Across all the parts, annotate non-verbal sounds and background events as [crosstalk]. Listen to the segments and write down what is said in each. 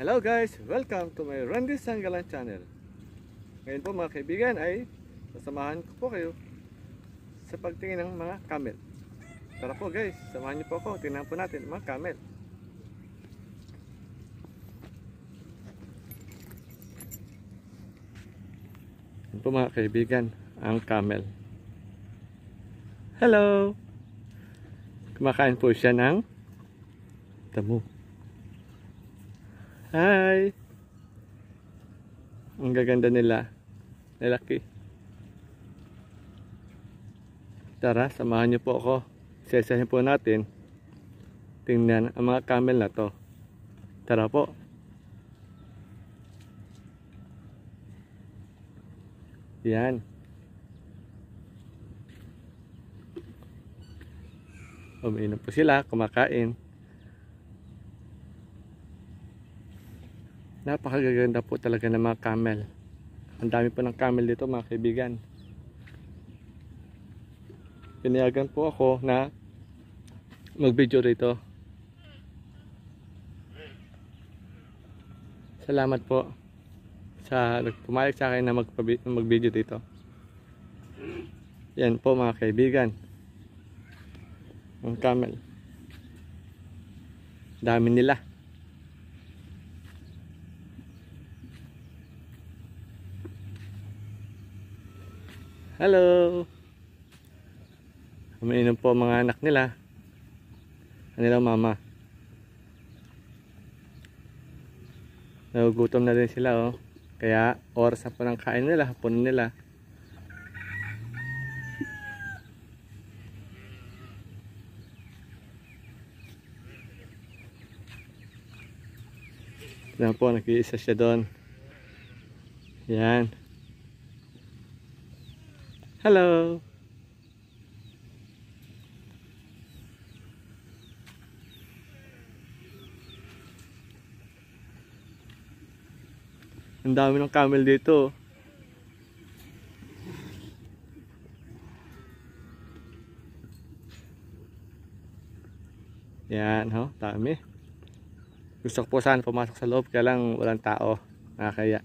Hello guys! Welcome to my Randy Sanggalan channel. Ngayon po mga kaibigan ay sasamahan ko po kayo sa pagtingin ng mga camel. Tara po guys, samahan niyo po ako. Tingnan po natin mga camel. Ngayon po mga kaibigan, ang camel. Hello! Kumakain po siya ng damo. Hi! Ang gaganda nila. Lalaki. Tara, samahan niyo po ako. Sesahin po natin. Tingnan ang mga camel na to. Tara po. Yan. Umiinom po sila, kumakain. napakaganda po talaga ng mga camel ang dami po ng camel dito mga kaibigan pinayagan po ako na mag video rito salamat po sa pumayag sa akin na mag, mag video dito yan po mga kaibigan ang camel dami nila Hello! Umiinom po mga anak nila. Kanila mama. Nagugutom na din sila oh. Kaya oras na po ng kain nila, hapon nila. Yan po, nag-iisa siya doon. Yan. Hello. Ang dami ng camel dito. Yan, ho, dami. Gusto ko po sana pumasok sa loob, kaya lang walang tao. Nakakaya.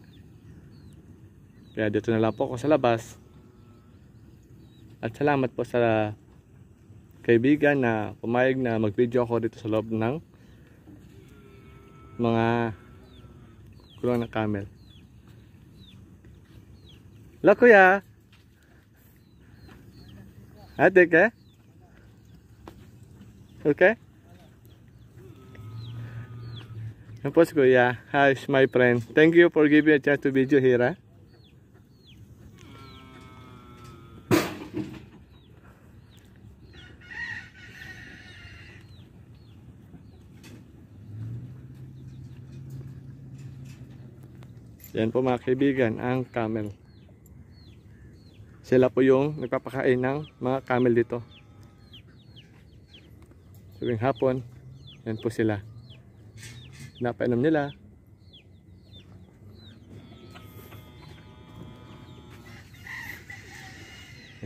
Kaya dito na lang po ako sa labas. At salamat po sa kaibigan na pumayag na mag-video ako dito sa loob ng mga kulungan ng camel. Hello kuya! Ate ah, ka? Okay? Yan po si kuya. Hi, my friend. Thank you for giving a chance to video here. Eh? Yan po mga kaibigan, ang camel. Sila po yung nagpapakain ng mga camel dito. Tuwing hapon, yan po sila. Napainom nila.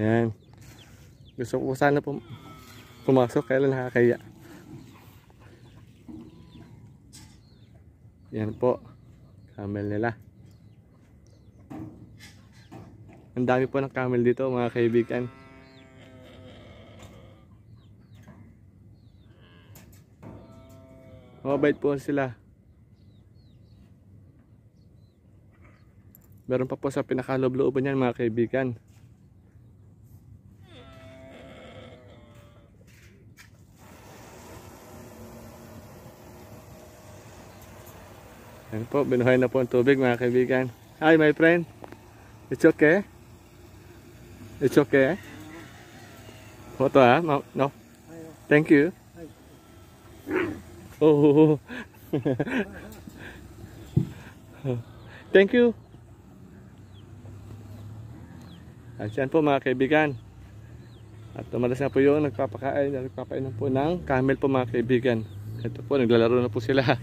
Yan. Gusto ko sana po pumasok kaya nakakaya. Yan po. Camel nila. Ang dami po ng camel dito mga kaibigan. Mabait po sila. Meron pa po sa pinakaloblooban niyan mga kaibigan. Yan po, binuhay na po ang tubig mga kaibigan. Hi my friend. It's okay? It's okay. Water? Uh, no, no. Thank you. [laughs] Oh. [laughs] Thank you. At Ayan po mga kaibigan. At tumalas na po yung nagpapakain, nagpapainom po ng camel po mga kaibigan. Ito po, naglalaro na po sila.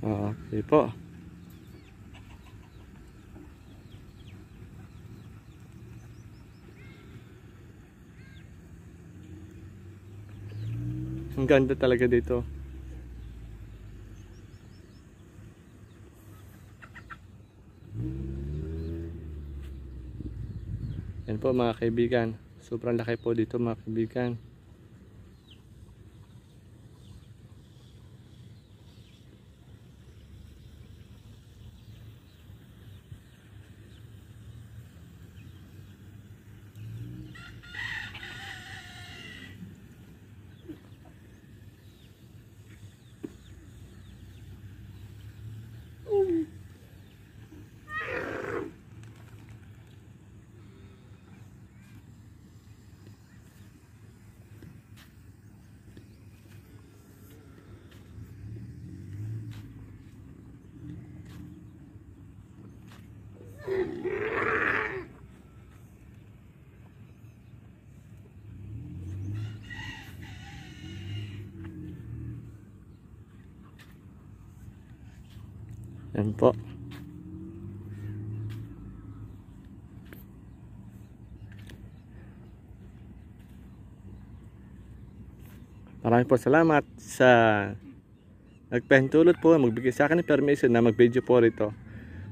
Okay po. Ang ganda talaga dito. Yan po mga kaibigan. Sobrang laki po dito mga kaibigan. Yan po. Maraming po salamat sa nagpahintulot po magbigay sa akin ng permission na mag-video po rito.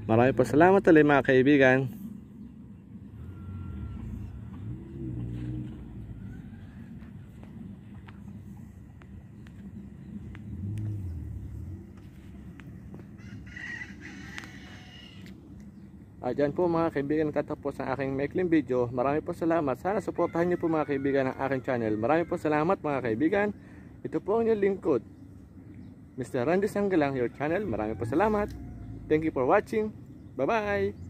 Maraming po salamat ulit mga kaibigan. At ah, yan po mga kaibigan katapos ang aking maikling video. Marami po salamat. Sana suportahan niyo po mga kaibigan ang aking channel. Marami po salamat mga kaibigan. Ito po ang inyong lingkod. Mr. Randy Sanggalang, your channel. Marami po salamat. Thank you for watching. Bye-bye!